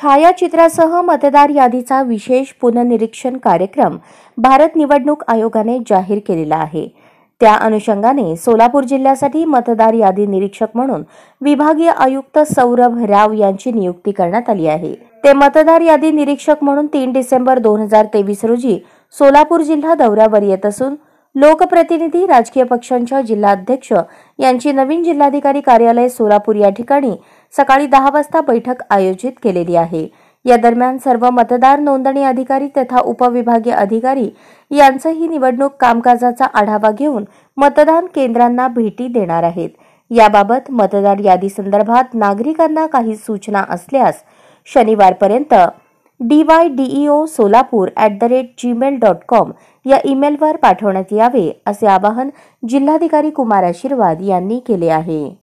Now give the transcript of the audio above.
छायाचित्रासह मतदार यादीचा विशेष पुनर्निरीक्षण कार्यक्रम भारत निवडणूक आयोगाने जाहीर केलेला आहे त्या अनुषंगाने सोलापूर जिल्ह्यासाठी मतदार यादी निरीक्षक म्हणून विभागीय आयुक्त सौरभ राव यांची नियुक्ती करण्यात आली आहे ते मतदार यादी निरीक्षक म्हणून तीन डिसेंबर दोन हजार तेवीस रोजी सोलापूर जिल्हा दौऱ्यावर येत असून लोकप्रतिनिधी राजकीय पक्षांच्या जिल्हाध्यक्ष यांची नवीन जिल्हाधिकारी कार्यालय सोलापूर या ठिकाणी सकाळी दहा वाजता बैठक आयोजित केलेली आहे या दरम्यान सर्व मतदार नोंदणी अधिकारी तथा उपविभागीय अधिकारी यांचंही निवडणूक कामकाजाचा आढावा घेऊन मतदान केंद्रांना भेटी देणार आहेत याबाबत मतदार यादीसंदर्भात नागरिकांना काही सूचना असल्यास शनिवारपर्यंत D Y O Solapur at the rate Gmail dot com या ईमेलवर पाठवण्यात यावे असे आवाहन जिल्हाधिकारी कुमार आशीर्वाद यांनी केले आहे